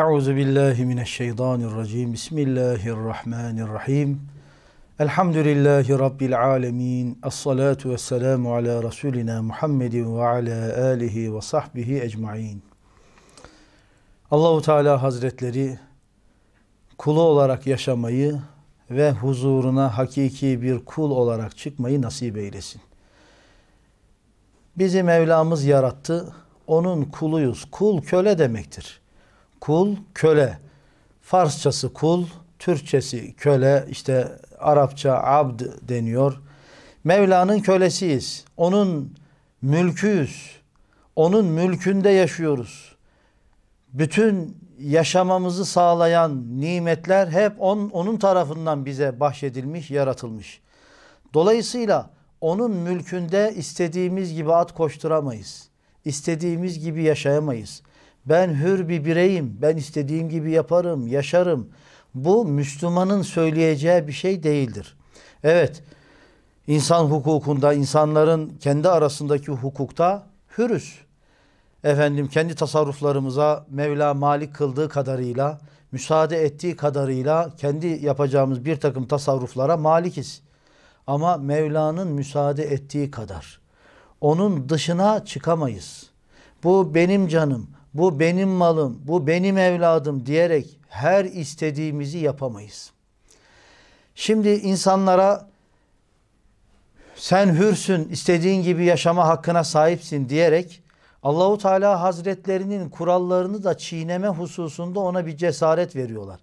Euzu billahi mineşşeytanirracim. Bismillahirrahmanirrahim. Elhamdülillahi rabbil alamin. Essalatu vesselamu ala rasulina Muhammedin ve ala alihi ve sahbihi ecmaîn. Allahu Teala Hazretleri kulu olarak yaşamayı ve huzuruna hakiki bir kul olarak çıkmayı nasip eylesin. Bizi Mevlamız yarattı. Onun kuluyuz. Kul köle demektir kul, köle. Farsçası kul, Türkçesi köle, işte Arapça abd deniyor. Mevla'nın kölesiyiz. Onun mülküyüz. Onun mülkünde yaşıyoruz. Bütün yaşamamızı sağlayan nimetler hep on, onun tarafından bize bahşedilmiş, yaratılmış. Dolayısıyla onun mülkünde istediğimiz gibi at koşturamayız. İstediğimiz gibi yaşayamayız. Ben hür bir bireyim. Ben istediğim gibi yaparım, yaşarım. Bu Müslümanın söyleyeceği bir şey değildir. Evet. insan hukukunda, insanların kendi arasındaki hukukta hürüz. Efendim kendi tasarruflarımıza Mevla malik kıldığı kadarıyla, müsaade ettiği kadarıyla kendi yapacağımız bir takım tasarruflara malikiz. Ama Mevla'nın müsaade ettiği kadar. Onun dışına çıkamayız. Bu benim canım, bu benim malım, bu benim evladım diyerek her istediğimizi yapamayız. Şimdi insanlara sen hürsün, istediğin gibi yaşama hakkına sahipsin diyerek Allahu Teala Hazretlerinin kurallarını da çiğneme hususunda ona bir cesaret veriyorlar.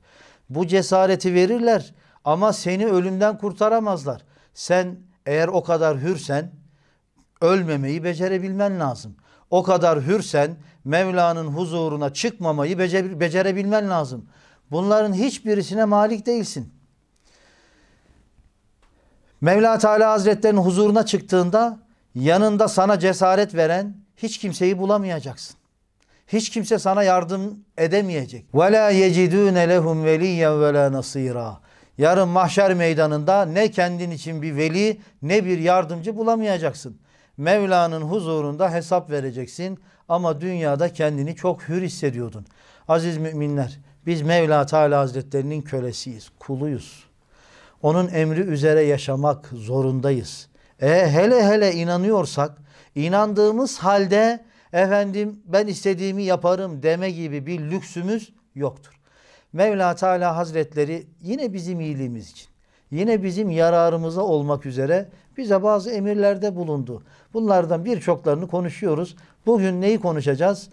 Bu cesareti verirler ama seni ölümden kurtaramazlar. Sen eğer o kadar hürsen ölmemeyi becerebilmen lazım o kadar hürsen Mevla'nın huzuruna çıkmamayı becer becerebilmen lazım. Bunların hiçbirisine malik değilsin. Mevla Teala Hazretleri'nin huzuruna çıktığında yanında sana cesaret veren hiç kimseyi bulamayacaksın. Hiç kimse sana yardım edemeyecek. Ve la yecidune lehum veliyen ve la nasira. Yarın mahşer meydanında ne kendin için bir veli ne bir yardımcı bulamayacaksın. Mevla'nın huzurunda hesap vereceksin ama dünyada kendini çok hür hissediyordun. Aziz müminler biz Mevla Teala Hazretlerinin kölesiyiz, kuluyuz. Onun emri üzere yaşamak zorundayız. E hele hele inanıyorsak inandığımız halde efendim ben istediğimi yaparım deme gibi bir lüksümüz yoktur. Mevla Teala Hazretleri yine bizim iyiliğimiz için, yine bizim yararımıza olmak üzere bize bazı emirlerde bulundu. Bunlardan birçoklarını konuşuyoruz. Bugün neyi konuşacağız?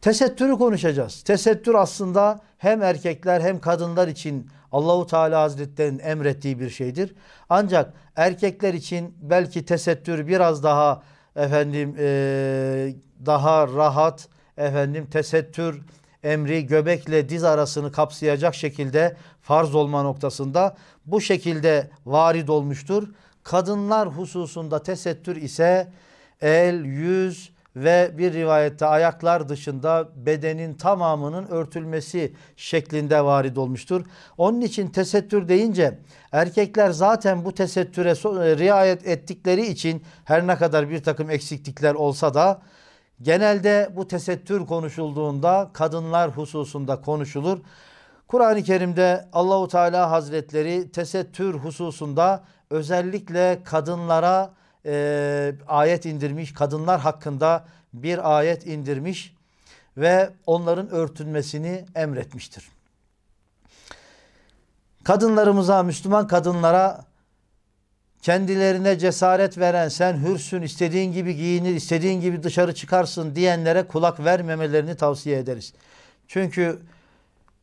Tesettürü konuşacağız. Tesettür aslında hem erkekler hem kadınlar için Allahu Teala Hazretleri'nin emrettiği bir şeydir. Ancak erkekler için belki tesettür biraz daha efendim e, daha rahat efendim tesettür emri göbekle diz arasını kapsayacak şekilde farz olma noktasında bu şekilde varid olmuştur kadınlar hususunda tesettür ise el, yüz ve bir rivayette ayaklar dışında bedenin tamamının örtülmesi şeklinde varid olmuştur. Onun için tesettür deyince erkekler zaten bu tesettüre e, riayet ettikleri için her ne kadar bir takım eksiklikler olsa da genelde bu tesettür konuşulduğunda kadınlar hususunda konuşulur. Kur'an-ı Kerim'de Allahu Teala Hazretleri tesettür hususunda özellikle kadınlara e, ayet indirmiş, kadınlar hakkında bir ayet indirmiş ve onların örtünmesini emretmiştir. Kadınlarımıza, Müslüman kadınlara kendilerine cesaret veren sen hürsün, istediğin gibi giyinir, istediğin gibi dışarı çıkarsın diyenlere kulak vermemelerini tavsiye ederiz. Çünkü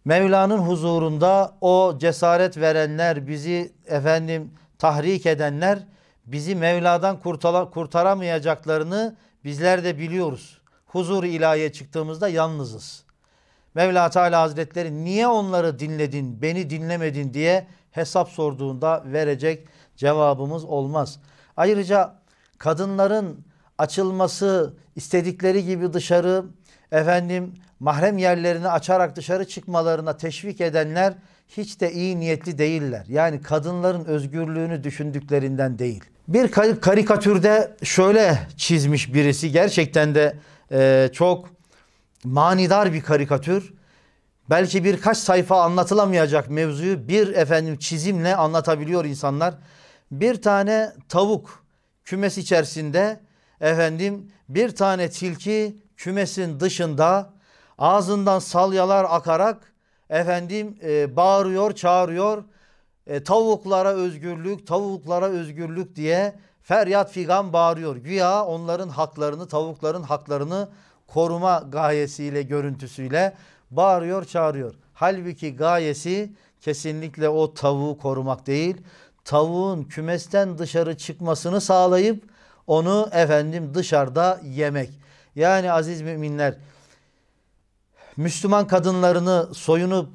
Mevla'nın huzurunda o cesaret verenler bizi efendim tahrik edenler bizi Mevla'dan kurtaramayacaklarını bizler de biliyoruz. Huzur ilahiye çıktığımızda yalnızız. Mevla Teala Hazretleri niye onları dinledin, beni dinlemedin diye hesap sorduğunda verecek cevabımız olmaz. Ayrıca kadınların açılması istedikleri gibi dışarı efendim mahrem yerlerini açarak dışarı çıkmalarına teşvik edenler hiç de iyi niyetli değiller. Yani kadınların özgürlüğünü düşündüklerinden değil. Bir karikatürde şöyle çizmiş birisi gerçekten de e, çok manidar bir karikatür. Belki birkaç sayfa anlatılamayacak mevzuyu bir efendim çizimle anlatabiliyor insanlar. Bir tane tavuk kümes içerisinde efendim bir tane tilki kümesin dışında ağzından salyalar akarak efendim e, bağırıyor çağırıyor e, tavuklara özgürlük tavuklara özgürlük diye feryat figan bağırıyor. Güya onların haklarını tavukların haklarını koruma gayesiyle görüntüsüyle bağırıyor çağırıyor. Halbuki gayesi kesinlikle o tavuğu korumak değil tavuğun kümesten dışarı çıkmasını sağlayıp onu efendim dışarıda yemek. Yani aziz müminler Müslüman kadınlarını soyunup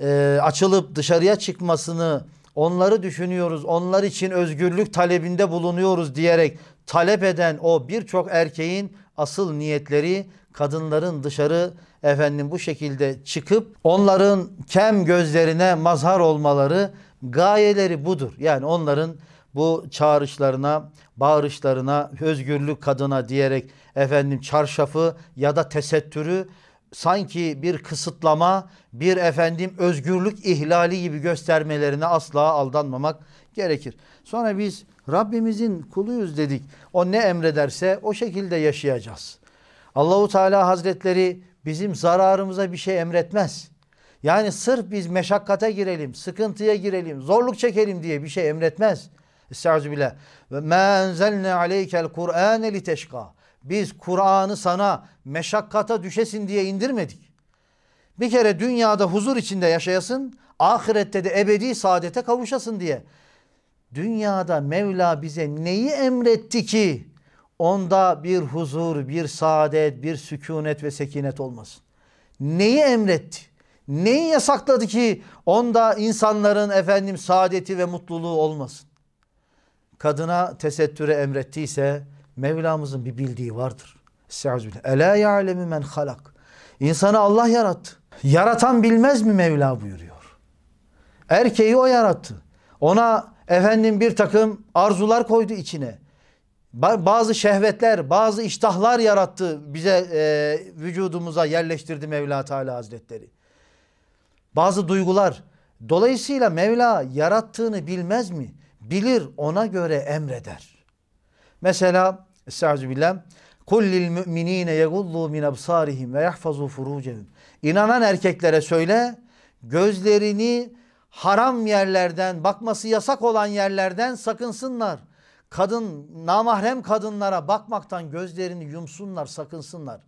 e, açılıp dışarıya çıkmasını onları düşünüyoruz. Onlar için özgürlük talebinde bulunuyoruz diyerek talep eden o birçok erkeğin asıl niyetleri kadınların dışarı efendim bu şekilde çıkıp onların kem gözlerine mazhar olmaları gayeleri budur. Yani onların bu çağrışlarına, bağırışlarına, özgürlük kadına diyerek efendim çarşafı ya da tesettürü sanki bir kısıtlama, bir efendim özgürlük ihlali gibi göstermelerine asla aldanmamak gerekir. Sonra biz Rabbimizin kuluyuz dedik. O ne emrederse o şekilde yaşayacağız. Allahu Teala Hazretleri bizim zararımıza bir şey emretmez. Yani sırf biz meşakkate girelim, sıkıntıya girelim, zorluk çekelim diye bir şey emretmez. Estaizu billah. Ve mâ enzelne aleykel Kur'âne liteşkâ. Biz Kur'an'ı sana meşakkata düşesin diye indirmedik. Bir kere dünyada huzur içinde yaşayasın, ahirette de ebedi saadete kavuşasın diye. Dünyada Mevla bize neyi emretti ki onda bir huzur, bir saadet, bir sükunet ve sekinet olmasın? Neyi emretti? Neyi yasakladı ki onda insanların efendim saadeti ve mutluluğu olmasın? kadına tesettüre emrettiyse Mevlamızın bir bildiği vardır. Estağfirullah. Ela ya'lemu men halak. İnsanı Allah yarattı. Yaratan bilmez mi Mevla buyuruyor. Erkeği o yarattı. Ona efendim bir takım arzular koydu içine. Bazı şehvetler, bazı iştahlar yarattı bize e, vücudumuza yerleştirdi Mevla Teala Hazretleri. Bazı duygular. Dolayısıyla Mevla yarattığını bilmez mi? bilir ona göre emreder. Mesela Estağfirullah. Kul lil müminine yegullu min absarihim ve yahfazu furucehum. İnanan erkeklere söyle gözlerini haram yerlerden, bakması yasak olan yerlerden sakınsınlar. Kadın, namahrem kadınlara bakmaktan gözlerini yumsunlar, sakınsınlar.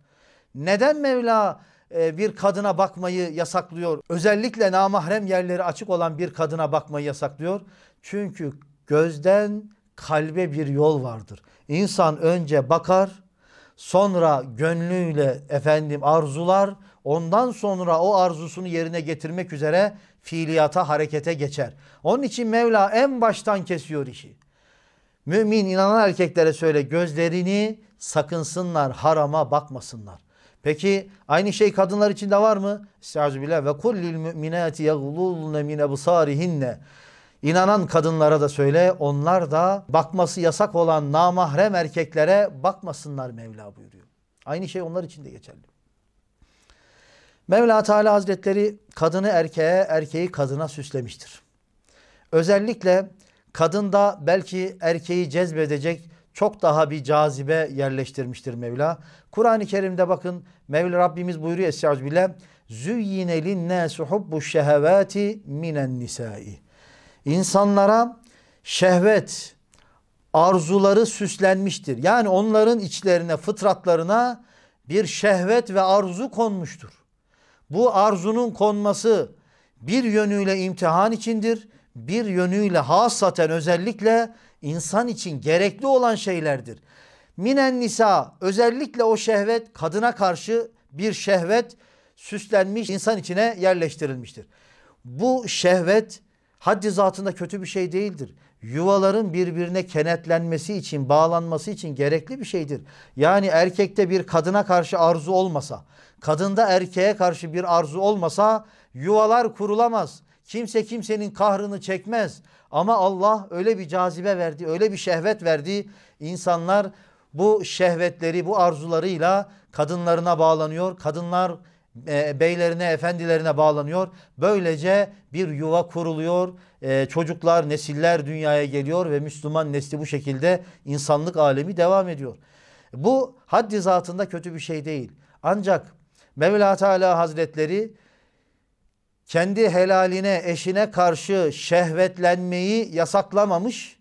Neden Mevla e, bir kadına bakmayı yasaklıyor? Özellikle namahrem yerleri açık olan bir kadına bakmayı yasaklıyor. Çünkü gözden kalbe bir yol vardır. İnsan önce bakar, sonra gönlüyle efendim arzular, ondan sonra o arzusunu yerine getirmek üzere fiiliyata, harekete geçer. Onun için Mevla en baştan kesiyor işi. Mümin inanan erkeklere söyle gözlerini sakınsınlar, harama bakmasınlar. Peki aynı şey kadınlar için de var mı? Estağfirullah ve kullil müminati yaghlulne min ebsarihinne İnanan kadınlara da söyle onlar da bakması yasak olan namahrem erkeklere bakmasınlar Mevla buyuruyor. Aynı şey onlar için de geçerli. Mevla Teala Hazretleri kadını erkeğe, erkeği kadına süslemiştir. Özellikle kadında belki erkeği cezbedecek çok daha bir cazibe yerleştirmiştir Mevla. Kur'an-ı Kerim'de bakın Mevla Rabbimiz buyuruyor Estaizu Billah. Züyyine linnâsu hubbu şehevâti minen nisâi insanlara şehvet arzuları süslenmiştir. Yani onların içlerine, fıtratlarına bir şehvet ve arzu konmuştur. Bu arzunun konması bir yönüyle imtihan içindir, bir yönüyle hasaten özellikle insan için gerekli olan şeylerdir. Minen nisa özellikle o şehvet kadına karşı bir şehvet süslenmiş insan içine yerleştirilmiştir. Bu şehvet Haddi zatında kötü bir şey değildir. Yuvaların birbirine kenetlenmesi için, bağlanması için gerekli bir şeydir. Yani erkekte bir kadına karşı arzu olmasa, kadında erkeğe karşı bir arzu olmasa yuvalar kurulamaz. Kimse kimsenin kahrını çekmez. Ama Allah öyle bir cazibe verdi, öyle bir şehvet verdi. İnsanlar bu şehvetleri, bu arzularıyla kadınlarına bağlanıyor. Kadınlar e, beylerine, efendilerine bağlanıyor. Böylece bir yuva kuruluyor. E, çocuklar, nesiller dünyaya geliyor ve Müslüman nesli bu şekilde insanlık alemi devam ediyor. Bu haddi zatında kötü bir şey değil. Ancak Mevla Teala Hazretleri kendi helaline, eşine karşı şehvetlenmeyi yasaklamamış.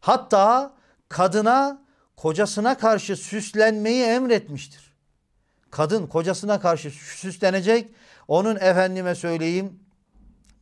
Hatta kadına, kocasına karşı süslenmeyi emretmiştir kadın kocasına karşı süslenecek. Onun efendime söyleyeyim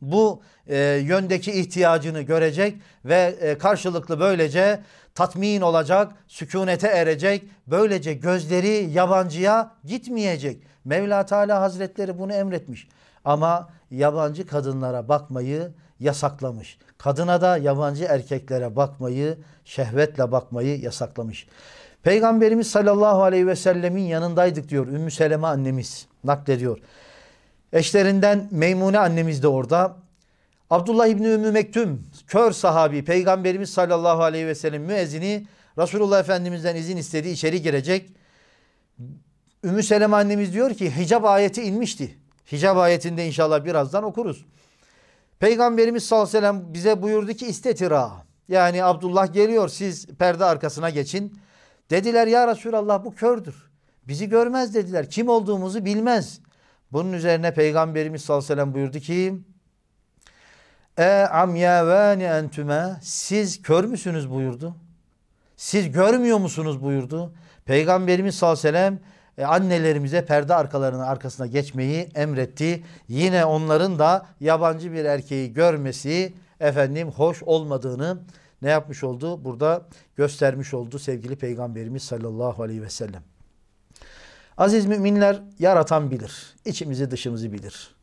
bu e, yöndeki ihtiyacını görecek ve e, karşılıklı böylece tatmin olacak, sükunete erecek. Böylece gözleri yabancıya gitmeyecek. Mevla Teala Hazretleri bunu emretmiş. Ama yabancı kadınlara bakmayı yasaklamış. Kadına da yabancı erkeklere bakmayı, şehvetle bakmayı yasaklamış. Peygamberimiz sallallahu aleyhi ve sellemin yanındaydık diyor Ümmü Seleme annemiz naklediyor. Eşlerinden Meymune annemiz de orada. Abdullah İbni Ümmü Mektüm kör sahabi Peygamberimiz sallallahu aleyhi ve sellem müezzini Resulullah Efendimiz'den izin istedi içeri girecek. Ümmü Seleme annemiz diyor ki hicab ayeti inmişti. Hicab ayetinde inşallah birazdan okuruz. Peygamberimiz sallallahu aleyhi ve sellem bize buyurdu ki istetira. Yani Abdullah geliyor siz perde arkasına geçin. Dediler ya Resulallah bu kördür. Bizi görmez dediler. Kim olduğumuzu bilmez. Bunun üzerine Peygamberimiz sallallahu aleyhi ve sellem buyurdu ki E amyavani entüme siz kör müsünüz buyurdu. Siz görmüyor musunuz buyurdu. Peygamberimiz sallallahu aleyhi ve sellem e, annelerimize perde arkalarının arkasına geçmeyi emretti. Yine onların da yabancı bir erkeği görmesi efendim hoş olmadığını ne yapmış oldu? Burada göstermiş oldu sevgili Peygamberimiz sallallahu aleyhi ve sellem. Aziz müminler yaratan bilir. İçimizi dışımızı bilir.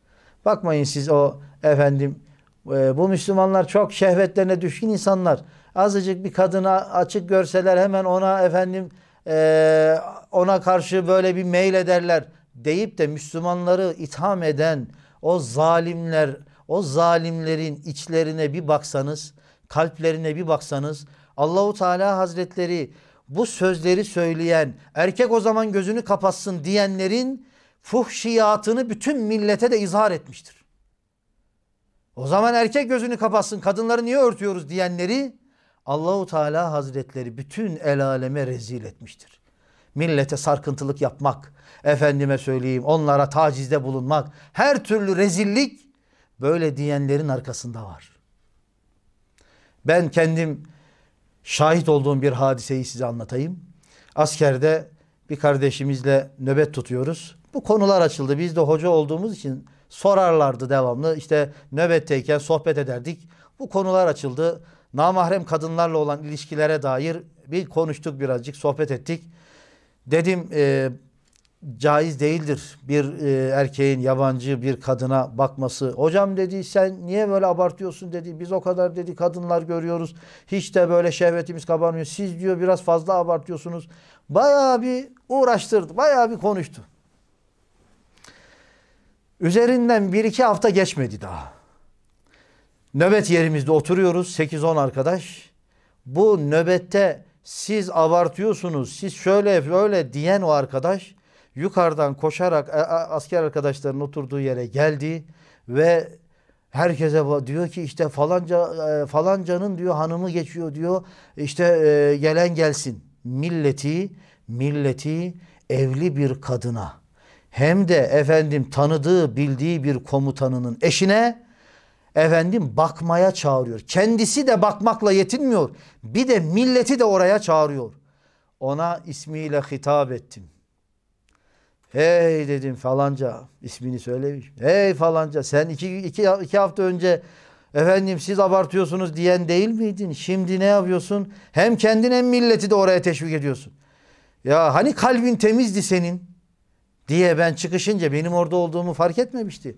Bakmayın siz o efendim e, bu Müslümanlar çok şehvetlerine düşkün insanlar. Azıcık bir kadına açık görseler hemen ona efendim e, ona karşı böyle bir meyil ederler deyip de Müslümanları itham eden o zalimler, o zalimlerin içlerine bir baksanız kalplerine bir baksanız Allahu Teala Hazretleri bu sözleri söyleyen erkek o zaman gözünü kapatsın diyenlerin fuhşiyatını bütün millete de izhar etmiştir. O zaman erkek gözünü kapatsın kadınları niye örtüyoruz diyenleri Allahu Teala Hazretleri bütün el aleme rezil etmiştir. Millete sarkıntılık yapmak, efendime söyleyeyim onlara tacizde bulunmak, her türlü rezillik böyle diyenlerin arkasında var. Ben kendim şahit olduğum bir hadiseyi size anlatayım. Askerde bir kardeşimizle nöbet tutuyoruz. Bu konular açıldı. Biz de hoca olduğumuz için sorarlardı devamlı. İşte nöbetteyken sohbet ederdik. Bu konular açıldı. Namahrem kadınlarla olan ilişkilere dair bir konuştuk birazcık, sohbet ettik. Dedim e, caiz değildir bir e, erkeğin yabancı bir kadına bakması. Hocam dedi sen niye böyle abartıyorsun dedi. Biz o kadar dedi kadınlar görüyoruz. Hiç de böyle şehvetimiz kabarmıyor. Siz diyor biraz fazla abartıyorsunuz. Bayağı bir uğraştırdı. Bayağı bir konuştu. Üzerinden bir iki hafta geçmedi daha. Nöbet yerimizde oturuyoruz. 8-10 arkadaş. Bu nöbette siz abartıyorsunuz, siz şöyle böyle diyen o arkadaş yukarıdan koşarak e, asker arkadaşlarının oturduğu yere geldi ve herkese diyor ki işte falanca e, falancanın diyor hanımı geçiyor diyor işte e, gelen gelsin milleti milleti evli bir kadına hem de efendim tanıdığı bildiği bir komutanının eşine efendim bakmaya çağırıyor. Kendisi de bakmakla yetinmiyor. Bir de milleti de oraya çağırıyor. Ona ismiyle hitap ettim. Hey dedim falanca ismini söylemiş. Hey falanca sen iki, iki, iki hafta önce efendim siz abartıyorsunuz diyen değil miydin? Şimdi ne yapıyorsun? Hem kendin hem milleti de oraya teşvik ediyorsun. Ya hani kalbin temizdi senin diye ben çıkışınca benim orada olduğumu fark etmemişti.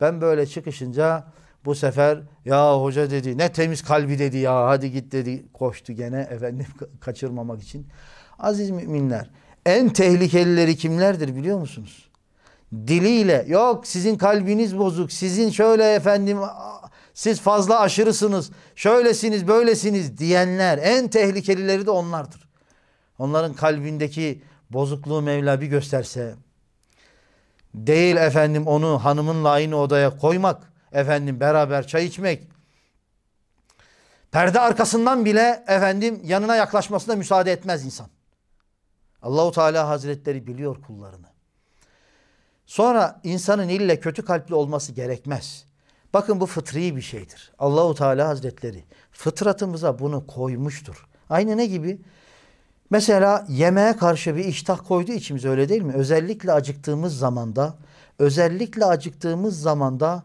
Ben böyle çıkışınca bu sefer ya hoca dedi ne temiz kalbi dedi ya hadi git dedi koştu gene efendim kaçırmamak için. Aziz müminler en tehlikelileri kimlerdir biliyor musunuz? Diliyle yok sizin kalbiniz bozuk, sizin şöyle efendim siz fazla aşırısınız, şöylesiniz, böylesiniz diyenler en tehlikelileri de onlardır. Onların kalbindeki bozukluğu Mevla bir gösterse değil efendim onu hanımınla aynı odaya koymak, efendim beraber çay içmek, perde arkasından bile efendim yanına yaklaşmasına müsaade etmez insan. Allahu Teala Hazretleri biliyor kullarını. Sonra insanın ille kötü kalpli olması gerekmez. Bakın bu fıtri bir şeydir. Allahu Teala Hazretleri fıtratımıza bunu koymuştur. Aynı ne gibi? Mesela yemeğe karşı bir iştah koydu içimiz öyle değil mi? Özellikle acıktığımız zamanda, özellikle acıktığımız zamanda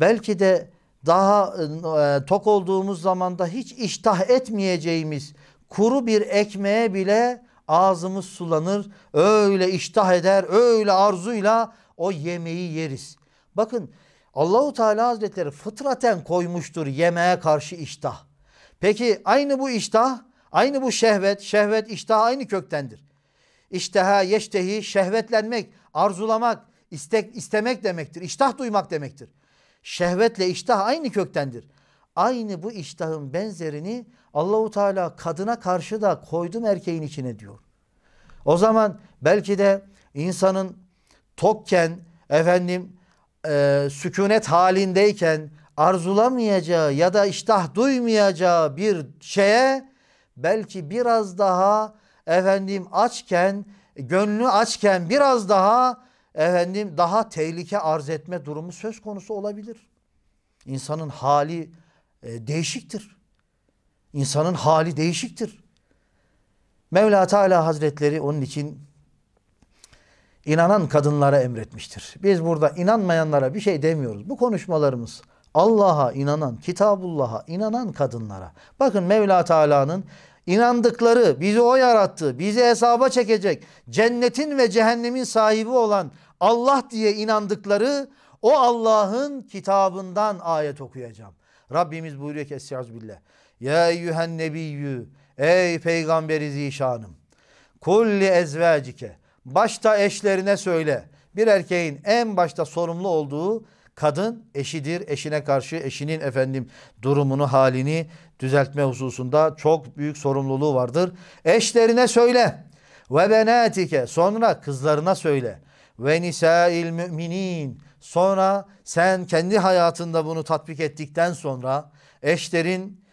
belki de daha e, tok olduğumuz zamanda hiç iştah etmeyeceğimiz kuru bir ekmeğe bile Ağzımız sulanır, öyle iştah eder, öyle arzuyla o yemeği yeriz. Bakın Allahu Teala Hazretleri fıtraten koymuştur yemeğe karşı iştah. Peki aynı bu iştah, aynı bu şehvet, şehvet iştah aynı köktendir. İştaha, yeştehi, şehvetlenmek, arzulamak, istek, istemek demektir. İştah duymak demektir. Şehvetle iştah aynı köktendir. Aynı bu iştahın benzerini Allahu Teala kadına karşı da koydum erkeğin içine diyor. O zaman belki de insanın tokken efendim e, sükunet halindeyken arzulamayacağı ya da iştah duymayacağı bir şeye belki biraz daha efendim açken gönlü açken biraz daha efendim daha tehlike arz etme durumu söz konusu olabilir. İnsanın hali e, değişiktir. İnsanın hali değişiktir. Mevla Teala Hazretleri onun için inanan kadınlara emretmiştir. Biz burada inanmayanlara bir şey demiyoruz. Bu konuşmalarımız Allah'a inanan, Kitabullah'a inanan kadınlara. Bakın Mevla Teala'nın inandıkları, bizi o yarattı, bizi hesaba çekecek, cennetin ve cehennemin sahibi olan Allah diye inandıkları o Allah'ın kitabından ayet okuyacağım. Rabbimiz buyuruyor ki Estaizu Billah. Ya eyyühen nebiyyü. Ey peygamberi zişanım. Kulli ezvecike. Başta eşlerine söyle. Bir erkeğin en başta sorumlu olduğu kadın eşidir. Eşine karşı eşinin efendim durumunu, halini düzeltme hususunda çok büyük sorumluluğu vardır. Eşlerine söyle. Ve benatike sonra kızlarına söyle. Ve nisail müminin sonra sen kendi hayatında bunu tatbik ettikten sonra eşlerin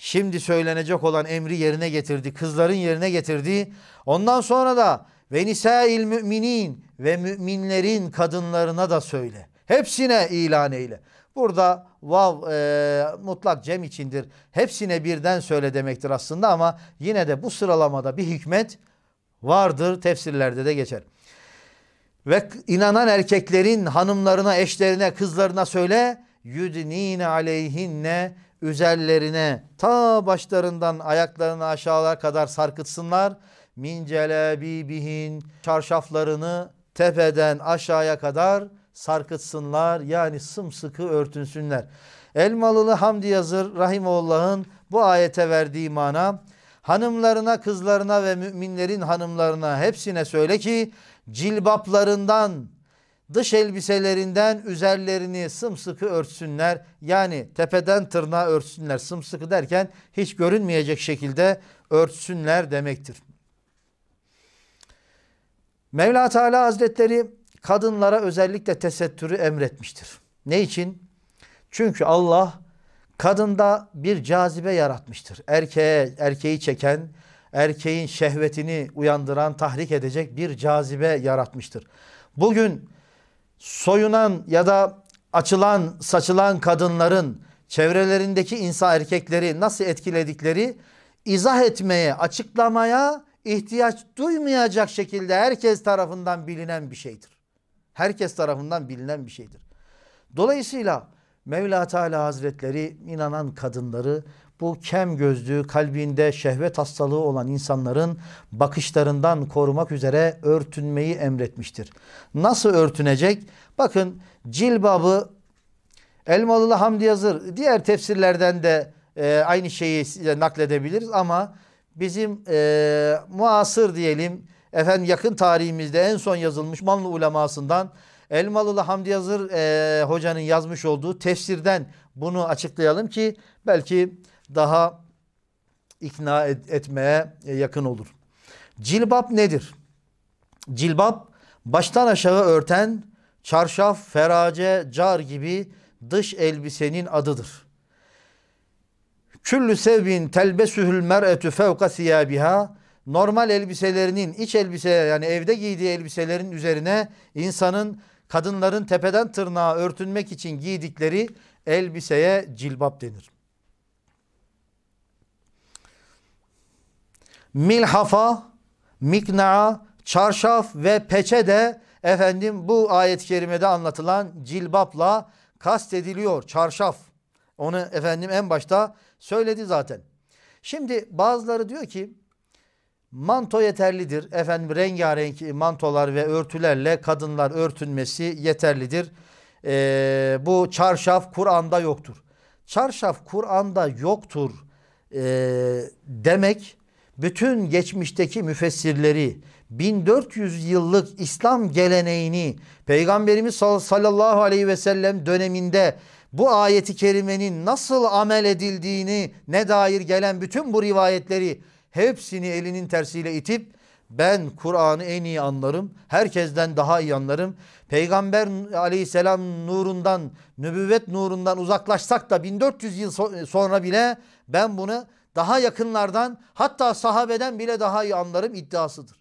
Şimdi söylenecek olan emri yerine getirdi. Kızların yerine getirdi. Ondan sonra da ve nisail müminin ve müminlerin kadınlarına da söyle. Hepsine ilan eyle. Burada vav e, mutlak cem içindir. Hepsine birden söyle demektir aslında ama yine de bu sıralamada bir hikmet vardır. Tefsirlerde de geçer. Ve inanan erkeklerin hanımlarına, eşlerine, kızlarına söyle yudnine aleyhinne üzerlerine ta başlarından ayaklarını aşağılara kadar sarkıtsınlar. Min celebibihin çarşaflarını tepeden aşağıya kadar sarkıtsınlar yani sımsıkı örtünsünler. Elmalılı Hamdi Yazır Rahimoğlu'nun bu ayete verdiği mana hanımlarına kızlarına ve müminlerin hanımlarına hepsine söyle ki cilbaplarından dış elbiselerinden üzerlerini sımsıkı örtsünler. Yani tepeden tırnağa örtsünler. Sımsıkı derken hiç görünmeyecek şekilde örtsünler demektir. Mevla Teala Hazretleri kadınlara özellikle tesettürü emretmiştir. Ne için? Çünkü Allah kadında bir cazibe yaratmıştır. Erkeğe, erkeği çeken, erkeğin şehvetini uyandıran, tahrik edecek bir cazibe yaratmıştır. Bugün soyunan ya da açılan saçılan kadınların çevrelerindeki insan erkekleri nasıl etkiledikleri izah etmeye açıklamaya ihtiyaç duymayacak şekilde herkes tarafından bilinen bir şeydir. Herkes tarafından bilinen bir şeydir. Dolayısıyla Mevla Teala Hazretleri inanan kadınları bu kem gözlü, kalbinde şehvet hastalığı olan insanların bakışlarından korumak üzere örtünmeyi emretmiştir. Nasıl örtünecek? Bakın cilbabı Elmalılı Hamdi Yazır diğer tefsirlerden de e, aynı şeyi nakledebiliriz ama bizim e, muasır diyelim efendim yakın tarihimizde en son yazılmış Manlı ulemasından Elmalılı Hamdi Yazır e, hocanın yazmış olduğu tefsirden bunu açıklayalım ki belki daha ikna et, etmeye yakın olur. Cilbap nedir? Cilbap baştan aşağı örten çarşaf, ferace, car gibi dış elbisenin adıdır. Küllü sevbin telbesühül mer'etü fevka siyabiha normal elbiselerinin iç elbise yani evde giydiği elbiselerin üzerine insanın kadınların tepeden tırnağa örtünmek için giydikleri elbiseye cilbap denir. milhafa, mikna'a, çarşaf ve peçe de efendim bu ayet-i kerimede anlatılan cilbapla kastediliyor. Çarşaf. Onu efendim en başta söyledi zaten. Şimdi bazıları diyor ki manto yeterlidir. Efendim rengarenk mantolar ve örtülerle kadınlar örtünmesi yeterlidir. Ee, bu çarşaf Kur'an'da yoktur. Çarşaf Kur'an'da yoktur e, demek bütün geçmişteki müfessirleri 1400 yıllık İslam geleneğini Peygamberimiz sallallahu aleyhi ve sellem döneminde bu ayeti kerimenin nasıl amel edildiğini ne dair gelen bütün bu rivayetleri hepsini elinin tersiyle itip ben Kur'an'ı en iyi anlarım. Herkesten daha iyi anlarım. Peygamber aleyhisselam nurundan, nübüvvet nurundan uzaklaşsak da 1400 yıl sonra bile ben bunu daha yakınlardan hatta sahabeden bile daha iyi anlarım iddiasıdır.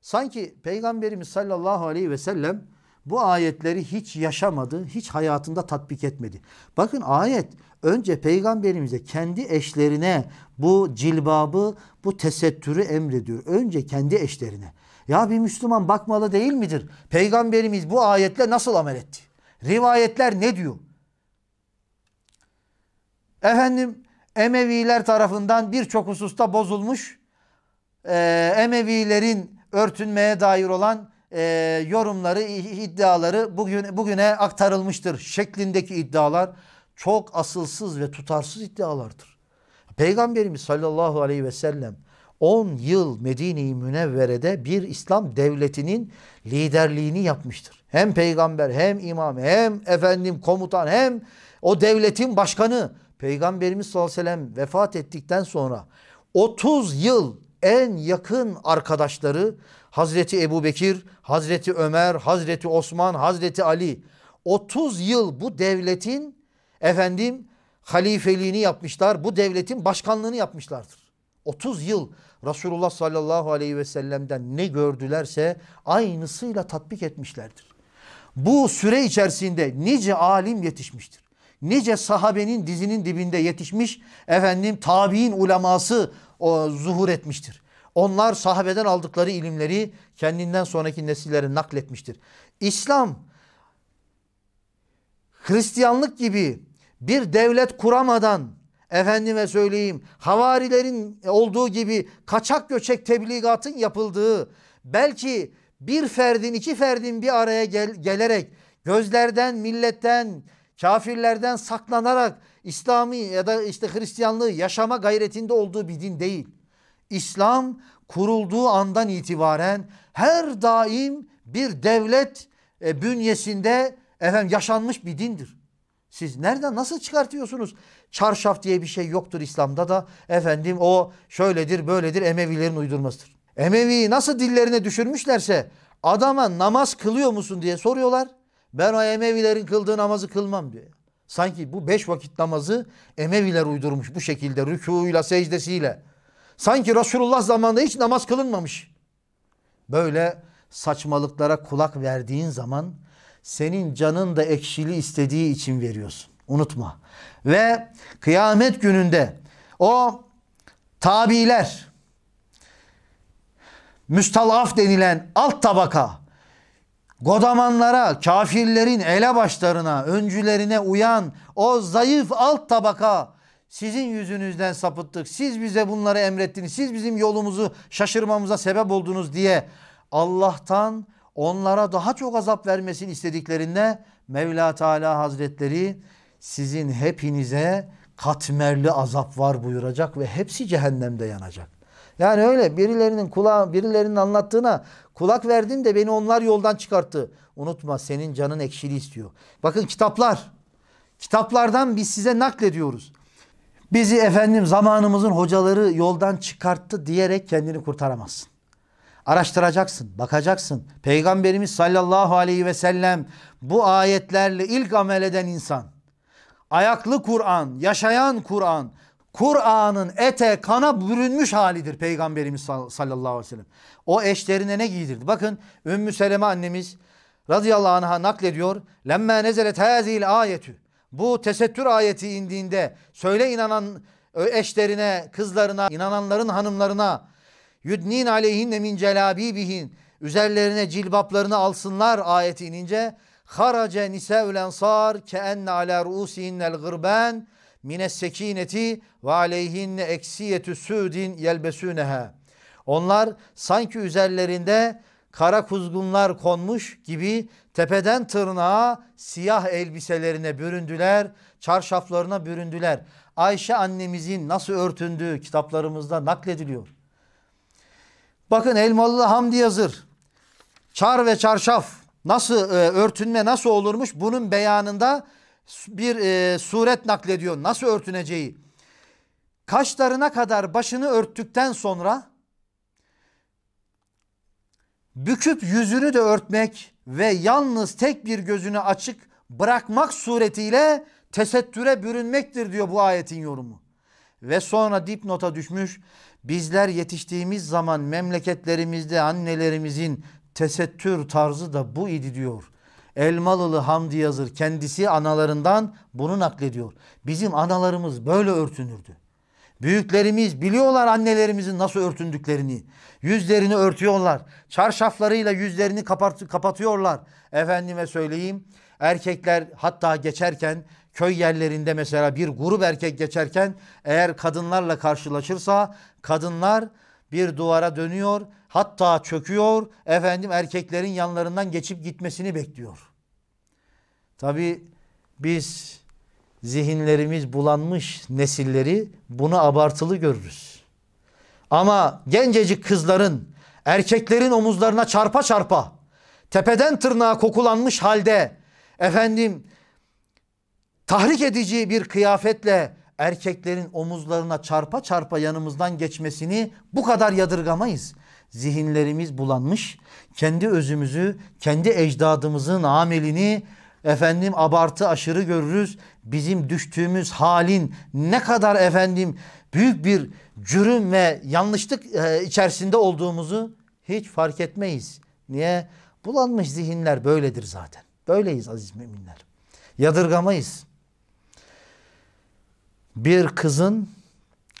Sanki Peygamberimiz sallallahu aleyhi ve sellem bu ayetleri hiç yaşamadı, hiç hayatında tatbik etmedi. Bakın ayet önce peygamberimize kendi eşlerine bu cilbabı, bu tesettürü emrediyor. Önce kendi eşlerine. Ya bir Müslüman bakmalı değil midir? Peygamberimiz bu ayetle nasıl amel etti? Rivayetler ne diyor? Efendim Emeviler tarafından birçok hususta bozulmuş. Ee, Emevilerin örtünmeye dair olan e, yorumları, iddiaları bugün bugüne aktarılmıştır şeklindeki iddialar çok asılsız ve tutarsız iddialardır. Peygamberimiz sallallahu aleyhi ve sellem 10 yıl Medine-i Münevvere'de bir İslam devletinin liderliğini yapmıştır. Hem peygamber hem imam hem efendim komutan hem o devletin başkanı Peygamberimiz sallallahu aleyhi ve sellem vefat ettikten sonra 30 yıl en yakın arkadaşları Hazreti Ebu Bekir, Hazreti Ömer, Hazreti Osman, Hazreti Ali 30 yıl bu devletin efendim halifeliğini yapmışlar. Bu devletin başkanlığını yapmışlardır. 30 yıl Resulullah sallallahu aleyhi ve sellem'den ne gördülerse aynısıyla tatbik etmişlerdir. Bu süre içerisinde nice alim yetişmiştir nice sahabenin dizinin dibinde yetişmiş efendim tabi'in uleması o, zuhur etmiştir. Onlar sahabeden aldıkları ilimleri kendinden sonraki nesillere nakletmiştir. İslam Hristiyanlık gibi bir devlet kuramadan efendime söyleyeyim havarilerin olduğu gibi kaçak göçek tebligatın yapıldığı belki bir ferdin iki ferdin bir araya gel gelerek gözlerden milletten kafirlerden saklanarak İslami ya da işte Hristiyanlığı yaşama gayretinde olduğu bir din değil. İslam kurulduğu andan itibaren her daim bir devlet e, bünyesinde efendim yaşanmış bir dindir. Siz nereden nasıl çıkartıyorsunuz? Çarşaf diye bir şey yoktur İslam'da da efendim o şöyledir böyledir Emevilerin uydurmasıdır. Emevi'yi nasıl dillerine düşürmüşlerse adama namaz kılıyor musun diye soruyorlar. Ben o Emevilerin kıldığı namazı kılmam diyor. Sanki bu beş vakit namazı Emeviler uydurmuş bu şekilde rükuyla, secdesiyle. Sanki Resulullah zamanında hiç namaz kılınmamış. Böyle saçmalıklara kulak verdiğin zaman senin canın da ekşili istediği için veriyorsun. Unutma. Ve kıyamet gününde o tabiler müstalaf denilen alt tabaka godamanlara, kafirlerin elebaşlarına, öncülerine uyan o zayıf alt tabaka sizin yüzünüzden sapıttık. Siz bize bunları emrettiniz. Siz bizim yolumuzu şaşırmamıza sebep oldunuz diye Allah'tan onlara daha çok azap vermesini istediklerinde Mevla Teala Hazretleri sizin hepinize katmerli azap var buyuracak ve hepsi cehennemde yanacak. Yani öyle birilerinin kulağı, birilerinin anlattığına Kulak verdim de beni onlar yoldan çıkarttı. Unutma senin canın ekşili istiyor. Bakın kitaplar. Kitaplardan biz size naklediyoruz. Bizi efendim zamanımızın hocaları yoldan çıkarttı diyerek kendini kurtaramazsın. Araştıracaksın, bakacaksın. Peygamberimiz sallallahu aleyhi ve sellem bu ayetlerle ilk amel eden insan. Ayaklı Kur'an, yaşayan Kur'an, Kur'an'ın ete kana bürünmüş halidir Peygamberimiz sallallahu aleyhi ve sellem. O eşlerine ne giydirdi? Bakın Ümmü Seleme annemiz radıyallahu anh'a naklediyor. Lemme nezelet hazil ayetü. Bu tesettür ayeti indiğinde söyle inanan eşlerine, kızlarına, inananların hanımlarına yudnin aleyhinne min celabibihin üzerlerine cilbaplarını alsınlar ayeti inince harace nise'ül ensar keenne ala ruusihinnel gırben mine sekineti ve aleyhinne eksiyetü südin yelbesûneha. Onlar sanki üzerlerinde kara kuzgunlar konmuş gibi tepeden tırnağa siyah elbiselerine büründüler, çarşaflarına büründüler. Ayşe annemizin nasıl örtündüğü kitaplarımızda naklediliyor. Bakın Elmalı Hamdi Yazır, çar ve çarşaf nasıl e, örtünme nasıl olurmuş bunun beyanında bir e, suret naklediyor. Nasıl örtüneceği. Kaşlarına kadar başını örttükten sonra büküp yüzünü de örtmek ve yalnız tek bir gözünü açık bırakmak suretiyle tesettüre bürünmektir diyor bu ayetin yorumu. Ve sonra dipnota düşmüş bizler yetiştiğimiz zaman memleketlerimizde annelerimizin tesettür tarzı da bu idi diyor. Elmalılı Hamdi Yazır kendisi analarından bunu naklediyor. Bizim analarımız böyle örtünürdü. Büyüklerimiz biliyorlar annelerimizin nasıl örtündüklerini. Yüzlerini örtüyorlar. Çarşaflarıyla yüzlerini kapat kapatıyorlar. Efendime söyleyeyim erkekler hatta geçerken köy yerlerinde mesela bir grup erkek geçerken eğer kadınlarla karşılaşırsa kadınlar bir duvara dönüyor, hatta çöküyor, efendim erkeklerin yanlarından geçip gitmesini bekliyor. Tabi biz zihinlerimiz bulanmış nesilleri bunu abartılı görürüz. Ama gencecik kızların erkeklerin omuzlarına çarpa çarpa tepeden tırnağa kokulanmış halde efendim tahrik edici bir kıyafetle erkeklerin omuzlarına çarpa çarpa yanımızdan geçmesini bu kadar yadırgamayız. Zihinlerimiz bulanmış. Kendi özümüzü, kendi ecdadımızın amelini efendim abartı aşırı görürüz. Bizim düştüğümüz halin ne kadar efendim büyük bir cürüm ve yanlışlık e, içerisinde olduğumuzu hiç fark etmeyiz. Niye? Bulanmış zihinler böyledir zaten. Böyleyiz aziz müminler. Yadırgamayız bir kızın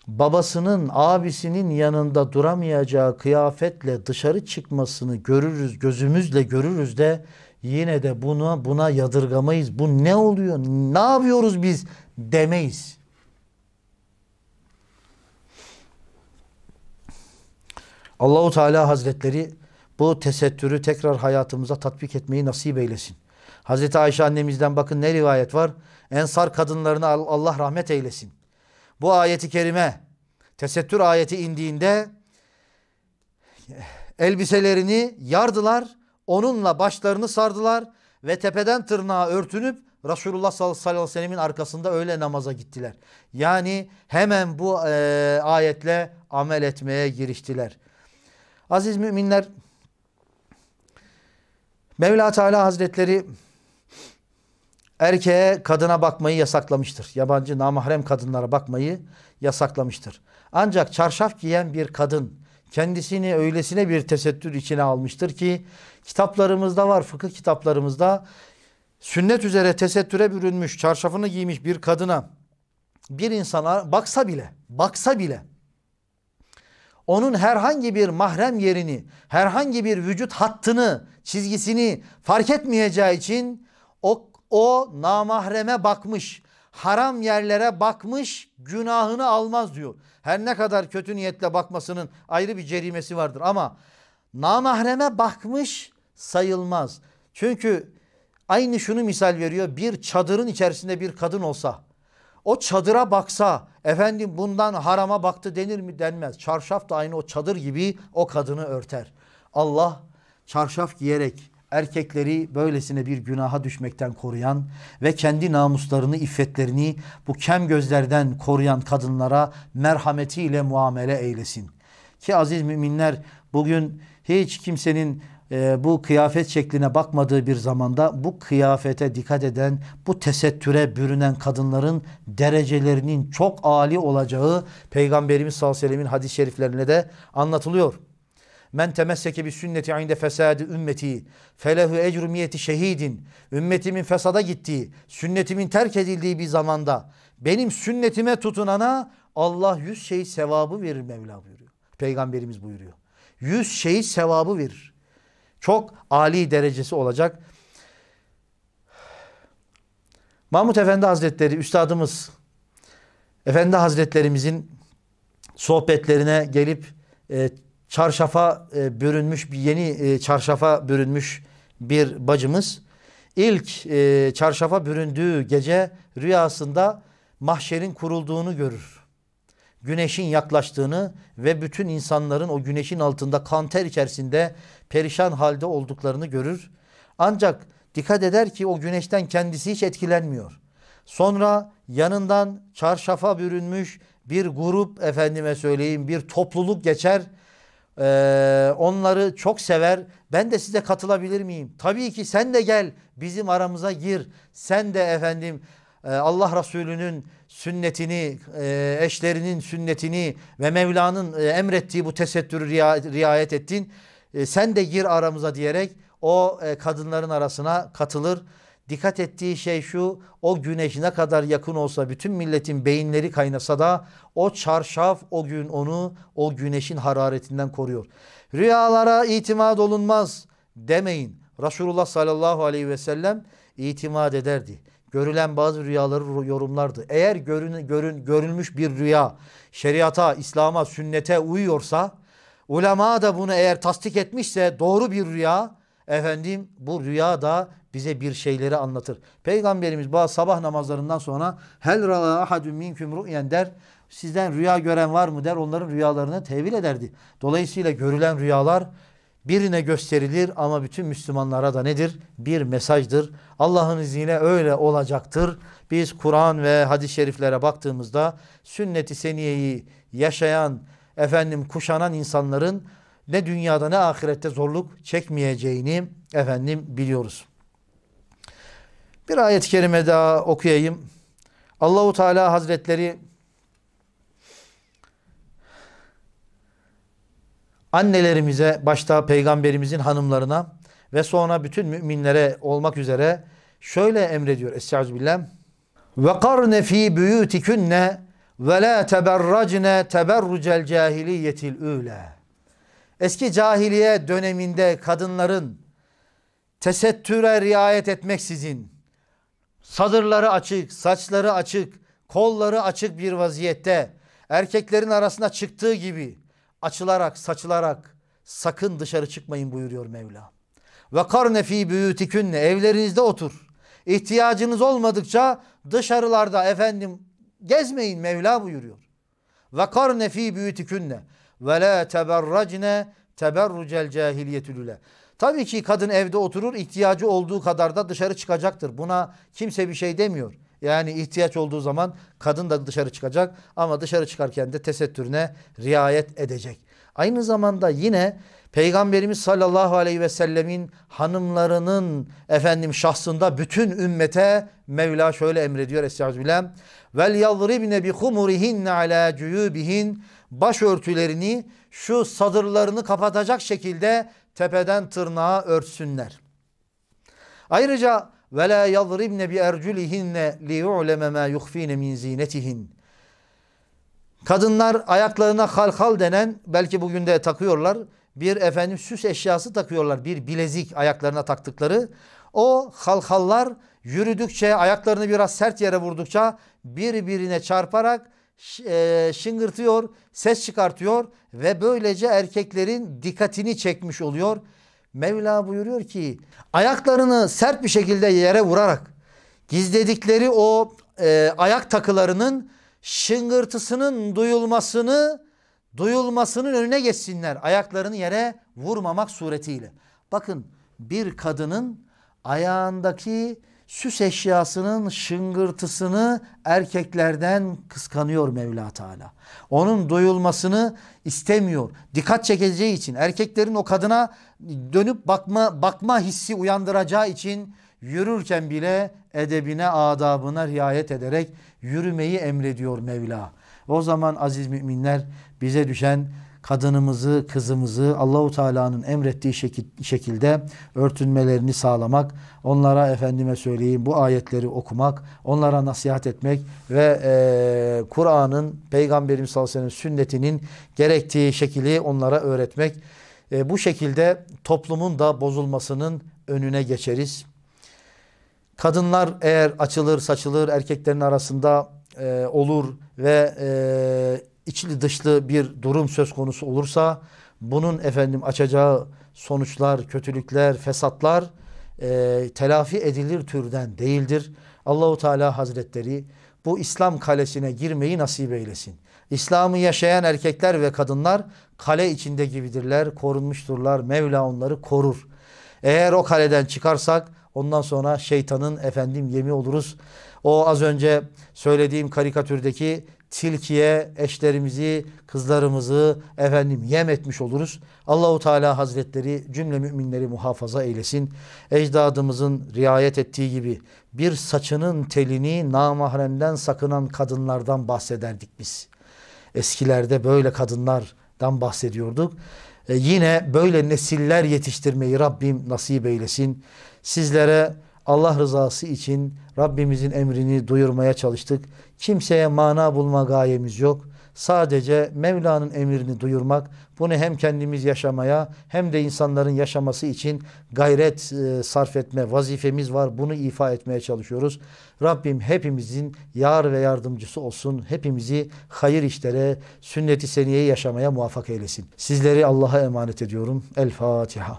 babasının, abisinin yanında duramayacağı kıyafetle dışarı çıkmasını görürüz, gözümüzle görürüz de yine de buna buna yadırgamayız. Bu ne oluyor? Ne yapıyoruz biz demeyiz. Allahu Teala Hazretleri bu tesettürü tekrar hayatımıza tatbik etmeyi nasip eylesin. Hazreti Ayşe annemizden bakın ne rivayet var. Ensar kadınlarına Allah rahmet eylesin. Bu ayeti kerime tesettür ayeti indiğinde elbiselerini yardılar. Onunla başlarını sardılar ve tepeden tırnağa örtünüp Resulullah sallallahu aleyhi ve sellemin arkasında öyle namaza gittiler. Yani hemen bu e, ayetle amel etmeye giriştiler. Aziz müminler Mevla Teala Hazretleri erkeğe kadına bakmayı yasaklamıştır. Yabancı namahrem kadınlara bakmayı yasaklamıştır. Ancak çarşaf giyen bir kadın kendisini öylesine bir tesettür içine almıştır ki kitaplarımızda var fıkıh kitaplarımızda sünnet üzere tesettüre bürünmüş çarşafını giymiş bir kadına bir insana baksa bile baksa bile onun herhangi bir mahrem yerini, herhangi bir vücut hattını, çizgisini fark etmeyeceği için o o namahreme bakmış, haram yerlere bakmış, günahını almaz diyor. Her ne kadar kötü niyetle bakmasının ayrı bir cerimesi vardır ama namahreme bakmış sayılmaz. Çünkü aynı şunu misal veriyor. Bir çadırın içerisinde bir kadın olsa o çadıra baksa efendim bundan harama baktı denir mi denmez. Çarşaf da aynı o çadır gibi o kadını örter. Allah çarşaf giyerek erkekleri böylesine bir günaha düşmekten koruyan ve kendi namuslarını, iffetlerini bu kem gözlerden koruyan kadınlara merhametiyle muamele eylesin. Ki aziz müminler bugün hiç kimsenin e, bu kıyafet şekline bakmadığı bir zamanda bu kıyafete dikkat eden, bu tesettüre bürünen kadınların derecelerinin çok âli olacağı Peygamberimiz sallallahu aleyhi ve sellemin hadis-i şeriflerine de anlatılıyor. Men temesseke bi sünneti inde fesadi ümmeti felehu ecru miyeti şehidin. Ümmetimin fesada gittiği, sünnetimin terk edildiği bir zamanda benim sünnetime tutunana Allah yüz şey sevabı verir Mevla buyuruyor. Peygamberimiz buyuruyor. Yüz şey sevabı verir. Çok Ali derecesi olacak. Mahmut Efendi Hazretleri üstadımız Efendi Hazretlerimizin sohbetlerine gelip e, çarşafa e, bürünmüş bir yeni e, çarşafa bürünmüş bir bacımız ilk e, çarşafa büründüğü gece rüyasında mahşerin kurulduğunu görür. Güneşin yaklaştığını ve bütün insanların o güneşin altında kanter içerisinde perişan halde olduklarını görür. Ancak dikkat eder ki o güneşten kendisi hiç etkilenmiyor. Sonra yanından çarşafa bürünmüş bir grup efendime söyleyeyim bir topluluk geçer ee, onları çok sever. Ben de size katılabilir miyim? Tabii ki sen de gel bizim aramıza gir. Sen de efendim e, Allah Resulü'nün sünnetini, e, eşlerinin sünnetini ve Mevla'nın e, emrettiği bu tesettürü riayet ettin. Sen de gir aramıza diyerek o kadınların arasına katılır. Dikkat ettiği şey şu o güneş ne kadar yakın olsa bütün milletin beyinleri kaynasa da o çarşaf o gün onu o güneşin hararetinden koruyor. Rüyalara itimat olunmaz demeyin. Resulullah sallallahu aleyhi ve sellem itimat ederdi. Görülen bazı rüyaları yorumlardı. Eğer görün, görün, görülmüş bir rüya şeriata, İslam'a, sünnete uyuyorsa ulema da bunu eğer tasdik etmişse doğru bir rüya efendim bu rüya da bize bir şeyleri anlatır. Peygamberimiz bazı sabah namazlarından sonra hel ra'a ahadun minkum ru'yen der. Sizden rüya gören var mı der. Onların rüyalarını tevil ederdi. Dolayısıyla görülen rüyalar birine gösterilir ama bütün Müslümanlara da nedir? Bir mesajdır. Allah'ın izniyle öyle olacaktır. Biz Kur'an ve hadis-i şeriflere baktığımızda sünnet-i seniyeyi yaşayan, efendim kuşanan insanların ne dünyada ne ahirette zorluk çekmeyeceğini efendim biliyoruz. Bir ayet-i kerime daha okuyayım. Allahu Teala Hazretleri annelerimize başta peygamberimizin hanımlarına ve sonra bütün müminlere olmak üzere şöyle emrediyor. Estaizu billah. Ve karne fi buyutikunne ve la teberracne teberrucel cahiliyetil üle. Eski cahiliye döneminde kadınların tesettüre riayet etmeksizin sadırları açık, saçları açık, kolları açık bir vaziyette erkeklerin arasına çıktığı gibi açılarak, saçılarak sakın dışarı çıkmayın buyuruyor Mevla. Ve karne fi büyütikünle evlerinizde otur. İhtiyacınız olmadıkça dışarılarda efendim gezmeyin Mevla buyuruyor. Ve karne fi büyütikünle, ve la teberracne teberrucel cahiliyetülüle. Tabii ki kadın evde oturur ihtiyacı olduğu kadar da dışarı çıkacaktır. Buna kimse bir şey demiyor. Yani ihtiyaç olduğu zaman kadın da dışarı çıkacak ama dışarı çıkarken de tesettürüne riayet edecek. Aynı zamanda yine Peygamberimiz sallallahu aleyhi ve sellemin hanımlarının efendim şahsında bütün ümmete Mevla şöyle emrediyor Estağfirullah. Vel yadribne bi humurihinne ala cuyubihin başörtülerini şu sadırlarını kapatacak şekilde tepeden tırnağa örtsünler. Ayrıca ve la yadribne bi erculihinne li yu'leme ma yukhfine min zinetihin. Kadınlar ayaklarına halhal denen belki bugün de takıyorlar. Bir efendim süs eşyası takıyorlar. Bir bilezik ayaklarına taktıkları. O halhallar yürüdükçe ayaklarını biraz sert yere vurdukça birbirine çarparak e, şıngırtıyor, ses çıkartıyor ve böylece erkeklerin dikkatini çekmiş oluyor. Mevla buyuruyor ki ayaklarını sert bir şekilde yere vurarak gizledikleri o e, ayak takılarının şıngırtısının duyulmasını duyulmasının önüne geçsinler. Ayaklarını yere vurmamak suretiyle. Bakın bir kadının ayağındaki süs eşyasının şıngırtısını erkeklerden kıskanıyor Mevla Teala. Onun doyulmasını istemiyor. Dikkat çekeceği için erkeklerin o kadına dönüp bakma bakma hissi uyandıracağı için yürürken bile edebine, adabına riayet ederek yürümeyi emrediyor Mevla. O zaman aziz müminler bize düşen kadınımızı, kızımızı Allahu Teala'nın emrettiği şekilde örtünmelerini sağlamak, onlara efendime söyleyeyim bu ayetleri okumak, onlara nasihat etmek ve e, Kur'an'ın, Peygamberimiz sallallahu aleyhi ve sellem sünnetinin gerektiği şekli onlara öğretmek. E, bu şekilde toplumun da bozulmasının önüne geçeriz. Kadınlar eğer açılır saçılır erkeklerin arasında e, olur ve e, içli dışlı bir durum söz konusu olursa bunun efendim açacağı sonuçlar, kötülükler, fesatlar e, telafi edilir türden değildir. Allahu Teala Hazretleri bu İslam kalesine girmeyi nasip eylesin. İslam'ı yaşayan erkekler ve kadınlar kale içinde gibidirler, korunmuşturlar. Mevla onları korur. Eğer o kaleden çıkarsak ondan sonra şeytanın efendim yemi oluruz. O az önce söylediğim karikatürdeki tilkiye eşlerimizi, kızlarımızı efendim yem etmiş oluruz. Allahu Teala Hazretleri cümle müminleri muhafaza eylesin. Ecdadımızın riayet ettiği gibi bir saçının telini namahremden sakınan kadınlardan bahsederdik biz. Eskilerde böyle kadınlardan bahsediyorduk. E yine böyle nesiller yetiştirmeyi Rabbim nasip eylesin. Sizlere Allah rızası için Rabbimizin emrini duyurmaya çalıştık. Kimseye mana bulma gayemiz yok. Sadece Mevla'nın emrini duyurmak, bunu hem kendimiz yaşamaya hem de insanların yaşaması için gayret e, sarf etme vazifemiz var. Bunu ifa etmeye çalışıyoruz. Rabbim hepimizin yar ve yardımcısı olsun. Hepimizi hayır işlere, sünnet-i seniyeye yaşamaya muvaffak eylesin. Sizleri Allah'a emanet ediyorum. El Fatiha.